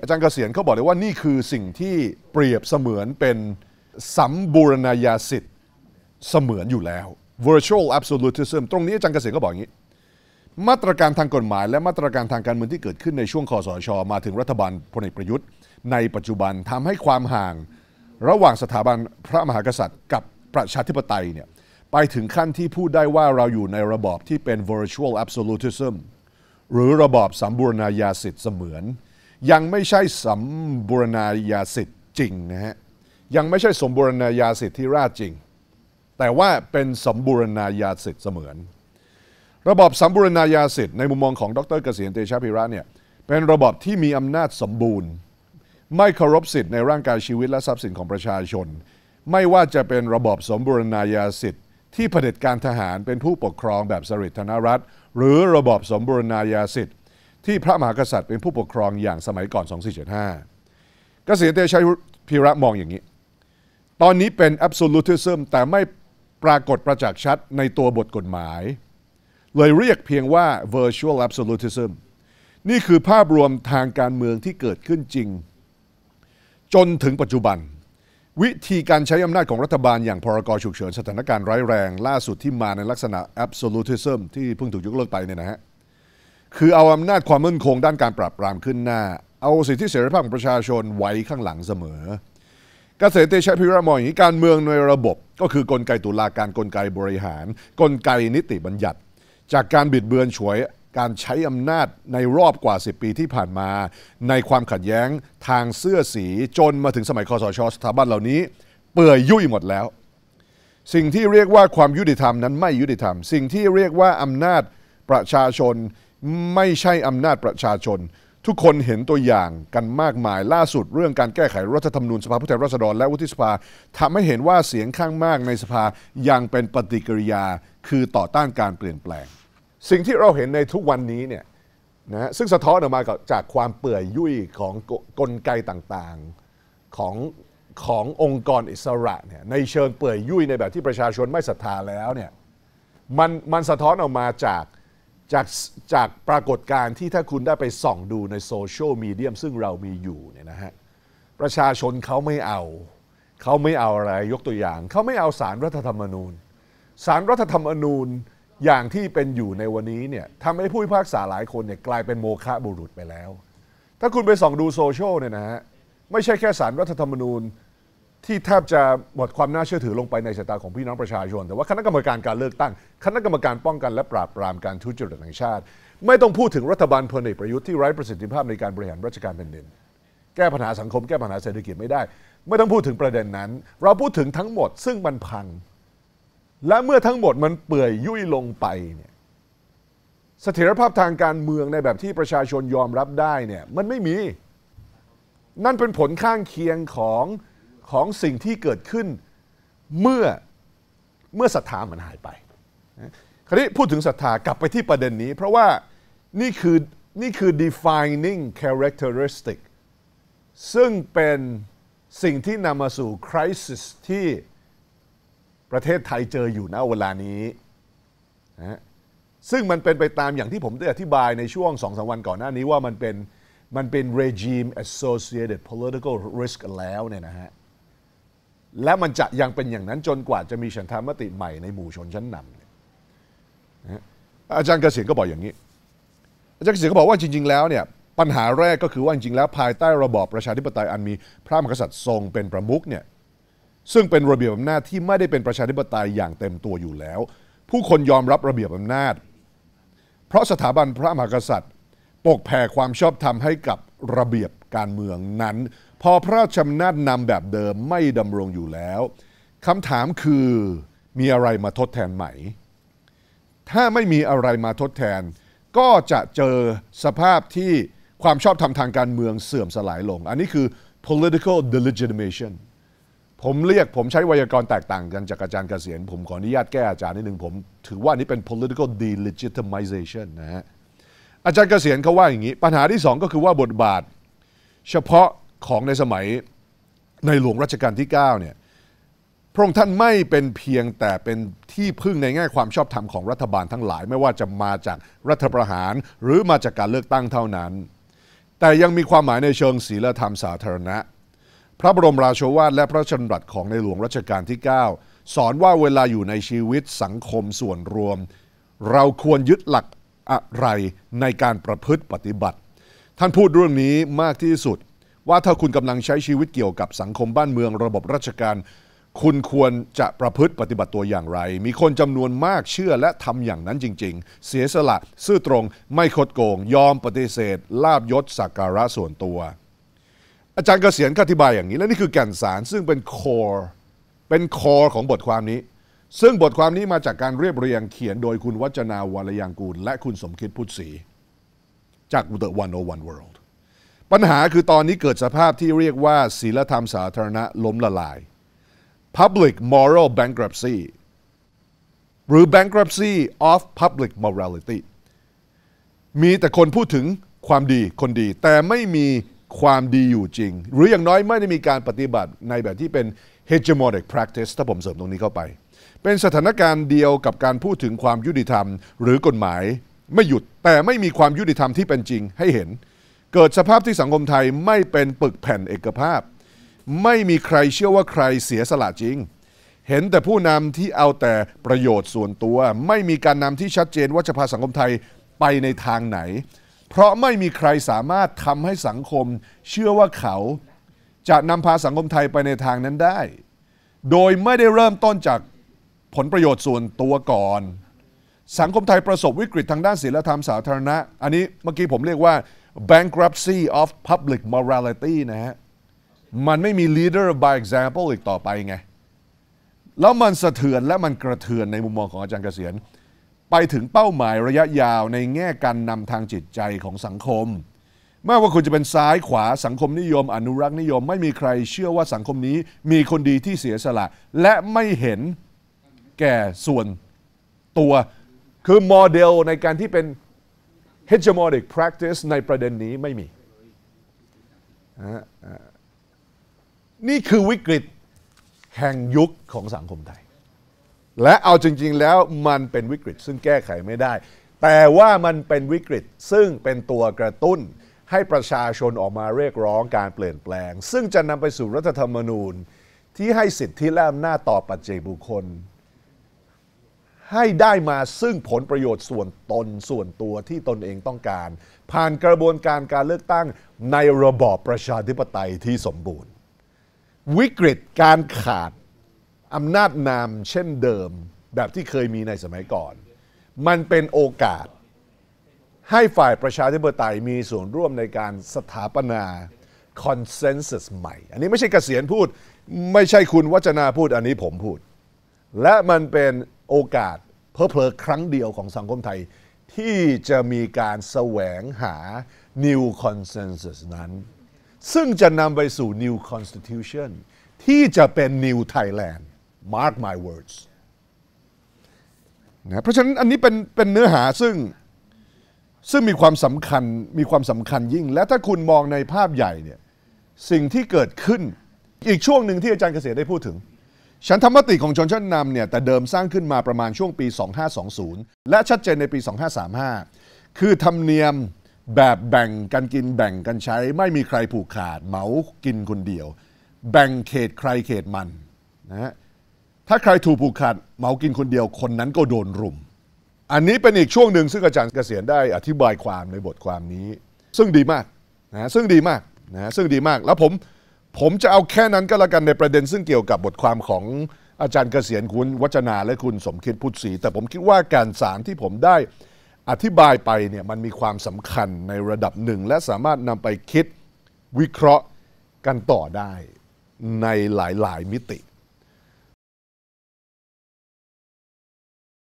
อาจารย์เกษียณเขาบอกเลยว่านี่คือสิ่งที่เปรียบเสมือนเป็นสัมบูรณาญาสิทธิ์ เสมือนอยู่แล้ว virtual absolutism ตรงนี้อาจารย์เกษียณก็บอกอย่างนี้ มาตรการทางกฎหมาย และมาตรการทางการเมืองที่เกิดขึ้นในช่วงคอสช มาถึงรัฐบาลพลเอกประยุทธ์ ในปัจจุบัน ทำให้ความห่าง ระหว่างสถาบันพระมหากษัตริย์กับประชาธิปไตยเนี่ยไปถึงขั้นที่พูดได้ว่าเราอยู่ในระบอบที่เป็น virtual absolutism หรือระบอบสัมบูรณาญาสิทธิ์เสมือนยังไม่ใช่สมบูรณาญาสิทธิ์จริงนะฮะยังไม่ใช่สมบูรณาญาสิทธิ์ที่ราชจริง แต่ว่าเป็นสมบูรณาญาสิทธิ์เสมือน ระบบสมบูรณาญาสิทธิ์ในมุมมองของดรเกษียณเตชะพิระเนี่ยเป็นระบบที่มีอำนาจสมบูรณ์ ไม่เคารพสิทธิในร่างกายชีวิต และทรัพย์สินของประชาชน ไม่ว่าจะเป็นระบบสมบูรณาญาสิทธิ์ที่เผด็จการทหารเป็นผู้ปกครองแบบสริธนรัฐหรือระบบสมบูรณาญาสิทธิที่พระมหากษัตริย์เป็นผู้ปกครองอย่างสมัยก่อน 2475กษิย์เตชัยพิระมองอย่างนี้ ตอนนี้เป็น absolutism แต่ไม่ปรากฏประจักษ์ชัดในตัวบทกฎหมาย เลยเรียกเพียงว่า virtual absolutism นี่คือภาพรวมทางการเมืองที่เกิดขึ้นจริง จนถึงปัจจุบัน วิธีการใช้อำนาจของรัฐบาลอย่างพรกฉุกเฉิน สถานการณ์ร้ายแรงล่าสุดที่มาในลักษณะ absolutism ที่เพิ่งถูกยกเลิกไปเนี่ยนะฮะคือเอาอำนาจความมั่นคงด้านการปราบปรามขึ้นหน้า เอาสิทธิเสรีภาพของประชาชนไว้ข้างหลังเสมอ เกษตรเตชะพิรามอย่างนี้ การเมืองในระบบ ก็คือกลไกตุลาการกลไกบริหาร กลไกนิติบัญญัติ จากการบิดเบือนฉวยการใช้อำนาจในรอบกว่า 10 ปีที่ผ่านมา ในความขัดแย้งทางเสื้อสีจนมาถึงสมัยคอสชสถาบันเหล่านี้ เปื่อยยุ่ยหมดแล้ว สิ่งที่เรียกว่าความยุติธรรมนั้นไม่ยุติธรรม สิ่งที่เรียกว่าอำนาจประชาชนไม่ใช่อำนาจประชาชน ทุกคนเห็นตัวอย่างกันมากมาย ล่าสุดเรื่องการแก้ไขรัฐธรรมนูญสภาผู้แทนราษฎรและวุฒิสภาทำให้เห็นว่าเสียงข้างมากในสภา ยังเป็นปฏิกิริยาคือต่อต้านการเปลี่ยนแปลง สิ่งที่เราเห็นในทุกวันนี้เนี่ยนะซึ่งสะท้อนออกมาจากความเปื่อยยุ่ยของกลไกต่างๆของขององค์กรอิสระเนี่ยในเชิงเปื่อยยุ่ยในแบบที่ประชาชนไม่ศรัทธาแล้วเนี่ยมันมันสะท้อนออกมาจากจากจากปรากฏการณ์ที่ถ้าคุณได้ไปส่องดูในโซเชียลมีเดียซึ่งเรามีอยู่เนี่ยนะฮะประชาชนเขาไม่เอาเขาไม่เอาอะไร ยกตัวอย่างเขาไม่เอาสารรัฐธรรมนูญสารรัฐธรรมนูญอย่างที่เป็นอยู่ในวันนี้เนี่ยทำให้ผู้พิพากษาหลายคนเนี่ยกลายเป็นโมฆะบุรุษไปแล้ว ถ้าคุณไปส่อง ดูโซเชียลเนี่ยนะฮะไม่ใช่แค่สารรัฐธรรมนูญที่แทบจะหมดความน่าเชื่อถือลงไปในสายตาของพี่น้องประชาชน แต่ว่าคณะกรรมการการเลือกตั้ง คณะกรรมการป้องกันและปราบปรามการทุจริตแห่งชาติ ไม่ต้องพูดถึงรัฐบาลพลเอกประยุทธ์ที่ไร้ประสิทธิภาพในการบริหารราชการแผ่นดิน แก้ปัญหาสังคมแก้ปัญหาเศรษฐกิจไม่ได้ ไม่ต้องพูดถึงประเด็นนั้น เราพูดถึงทั้งหมดซึ่งมันพัง และเมื่อทั้งหมดมันเปื่อยยุ่ยลงไปเนี่ยเสถียรภาพทางการเมืองในแบบที่ประชาชนยอมรับได้เนี่ยมันไม่มี นั่นเป็นผลข้างเคียงของของสิ่งที่เกิดขึ้นเมื่อเมื่อศรัทธามันหายไป คราวนี้พูดถึงศรัทธากลับไปที่ประเด็นนี้ เพราะว่านี่คือนี่คือ defining characteristic ซึ่งเป็นสิ่งที่นำมาสู่ crisis ที่ประเทศไทยเจออยู่ณเวลานี้นะซึ่งมันเป็นไปตามอย่างที่ผมได้อธิบายในช่วงสองสวันก่อนหน้านี้ว่ามันเป็นมันเป็น regime associated political risk แล้วเนี่ยนะฮะและมันจะยังเป็นอย่างนั้นจนกว่าจะมีฉันทามติใหม่ในหมู่ชนชั้นนำนยอาจารย์เกษียณก็บอกอย่างนี้ อาจารย์เกษียณก็บอกว่าจริงๆแล้วเนี่ยปัญหาแรกก็คือว่าจริงๆแล้วภายใต้ระบอบประชาธิปไตยอันมี พระมหากษัตริย์ทรงเป็นประมุขเนี่ยซึ่งเป็นระเบียบอำนาจที่ไม่ได้เป็นประชาธิปไตยอย่างเต็มตัวอยู่แล้ว ผู้คนยอมรับระเบียบอำนาจ เพราะสถาบันพระมหากษัตริย์ ปกแผ่ความชอบธรรมให้กับระเบียบการเมืองนั้นพอพระราชอำนาจนำแบบเดิมไม่ดำรงอยู่แล้วคำถามคือมีอะไรมาทดแทนไหมถ้าไม่มีอะไรมาทดแทน ก็จะเจอสภาพที่ความชอบธรรมทางการเมืองเสื่อมสลายลง อันนี้คือ political delegitimation ผมเรียกผมใช้ไวยากรณ์แตกต่างกันจากอาจารย์เกษียณผมขออนุญาตแก้อาจารย์นิดหนึ่งผม ถือว่านี่เป็น political delegitimization นะฮะอาจารย์เกษียณเขาว่าอย่างนี้ปัญหาที่สองก็คือว่าบทบาทเฉพาะของในสมัยในหลวงรัชกาลที่9เนี่ยพระองค์ท่านไม่เป็นเพียงแต่เป็นที่พึ่งในแง่ความชอบธรรมของรัฐบาลทั้งหลาย ไม่ว่าจะมาจากรัฐประหารหรือมาจากการเลือกตั้งเท่านั้น แต่ยังมีความหมายในเชิงศีลธรรมสาธารณะ พระบรมราโชวาทและพระราชนรัตของในหลวงรัชกาลที่ 9 สอนว่าเวลาอยู่ในชีวิตสังคมส่วนรวม เราควรยึดหลักอะไรในการประพฤติปฏิบัติ ท่านพูดเรื่องนี้มากที่สุดว่าถ้าคุณกำลังใช้ชีวิตเกี่ยวกับสังคมบ้านเมืองระบบราชการ คุณควรจะประพฤติปฏิบัติตัวอย่างไร มีคนจำนวนมากเชื่อและทำอย่างนั้นจริงๆ เสียสละซื่อตรง ไม่คดโกง ยอมปฏิเสธ ลาบยศสักการะส่วนตัว อาจารย์เกษียณอธิบายอย่างนี้และนี่คือแก่นสารซึ่งเป็นคอร์เป็นคอร์ของบทความนี้ ซึ่งบทความนี้มาจากการเรียบเรียงเขียนโดยคุณวัจนาวรยางกูล และคุณสมคิดพุทธศรีจากวั t h วันเวิลด์ปัญหาคือตอนนี้เกิดสภาพที่เรียกว่า ศีลธรรมสาธารณะล้มละลาย public moral bankruptcy หรือ bankruptcy of public morality มีแต่คนพูดถึงความดีคนดี แต่ไม่มีความดีอยู่จริง หรืออย่างน้อยไม่ได้มีการปฏิบัติในแบบที่เป็น hegemonic practice ถ้าผมเสริมตรงนี้เข้าไป เป็นสถานการณ์เดียวกับการพูดถึงความยุติธรรมหรือกฎหมาย ไม่หยุดแต่ไม่มีความยุติธรรมที่เป็นจริงให้เห็นเกิดสภาพที่สังคมไทยไม่เป็นปึกแผ่นเอกภาพ ไม่มีใครเชื่อว่าใครเสียสละจริง เห็นแต่ผู้นำที่เอาแต่ประโยชน์ส่วนตัว ไม่มีการนำที่ชัดเจนว่าจะพาสังคมไทยไปในทางไหน เพราะไม่มีใครสามารถทำให้สังคมเชื่อว่าเขาจะนำพาสังคมไทยไปในทางนั้นได้ โดยไม่ได้เริ่มต้นจากผลประโยชน์ส่วนตัวก่อน สังคมไทยประสบวิกฤตทางด้านศีลธรรมสาธารณะอันนี้เมื่อกี้ผมเรียกว่า bankruptcy of public morality นะฮะ มันไม่มี leader by example อีกต่อไปไง แล้วมันสะเทือนและมันกระเทือนในมุมมองของอาจารย์เกษียณไปถึงเป้าหมายระยะยาวในแง่การนำทางจิตใจของสังคมไม่ว่าคุณจะเป็นซ้ายขวาสังคมนิยม อนุรักษ์นิยม ไม่มีใครเชื่อว่าสังคมนี้มีคนดีที่เสียสละ และไม่เห็นแก่ส่วนตัว คือโมเดล ในการที่เป็น hegemonic practice ในประเด็นนี้ไม่มี นี่คือวิกฤตแห่งยุคของสังคมไทย และเอาจริงๆแล้วมันเป็นวิกฤตซึ่งแก้ไขไม่ได้ แต่ว่ามันเป็นวิกฤต ซึ่งเป็นตัวกระตุ้น ให้ประชาชนออกมาเรียกร้องการเปลี่ยนแปลง ซึ่งจะนำไปสู่รัฐธรรมนูญที่ให้สิทธิและอำนาจต่อปัจเจกบุคคลให้ได้มาซึ่งผลประโยชน์ส่วนตนส่วนตัวที่ตนเองต้องการ ผ่านกระบวนการการเลือกตั้งในระบอบประชาธิปไตยที่สมบูรณ์ วิกฤตการขาดอำนาจนำเช่นเดิมแบบที่เคยมีในสมัยก่อน มันเป็นโอกาสให้ฝ่ายประชาธิปไตยมีส่วนร่วมในการสถาปนาคอนเซนแซสใหม่ อันนี้ไม่ใช่เกษียณพูดไม่ใช่คุณวัจนาพูดอันนี้ผมพูดและมันเป็นโอกาส เพอเพลอครั้งเดียวของสังคมไทยที่จะมีการแสวงหา new consensus นั้น ซึ่งจะนำไปสู่ new constitution ที่จะเป็น new Thailand mark my words นะเพราะฉะนั้นอันนี้เป็นเป็นเนื้อหาซึ่งซึ่งมีความสำคัญมีความสำคัญยิ่งและถ้าคุณมองในภาพใหญ่เนี่ยสิ่งที่เกิดขึ้นอีกช่วงหนึ่งที่อาจารย์เกษตรได้พูดถึงฉันธรรมติของชนชั้นนำเนี่ยแต่เดิมสร้างขึ้นมาประมาณช่วงปี 2520 และชัดเจนในปี 2535 คือธรรมเนียมแบบแบ่งกันกินแบ่งกันใช้ไม่มีใครผูกขาดเหมากินคนเดียว แบ่งเขตใครเขตมันนะฮะถ้าใครถูกผูกขาดเหมากินคนเดียวคนนั้นก็โดนรุม อันนี้เป็นอีกช่วงหนึ่งซึ่งอาจารย์เกษียณได้อธิบายความในบทความนี้ ซึ่งดีมากนะซึ่งดีมากนะซึ่งดีมากแล้วผมผมจะเอาแค่นั้นก็แล้วกันในประเด็นซึ่งเกี่ยวกับบทความของอาจารย์เกษียณคุณวัจนาและคุณสมคิดพุทธศรีแต่ผมคิดว่าการสารที่ผมได้อธิบายไปเนี่ยมันมีความสำคัญในระดับหนึ่ง และสามารถนำไปคิดวิเคราะห์กันต่อได้ในหลายๆ มิติ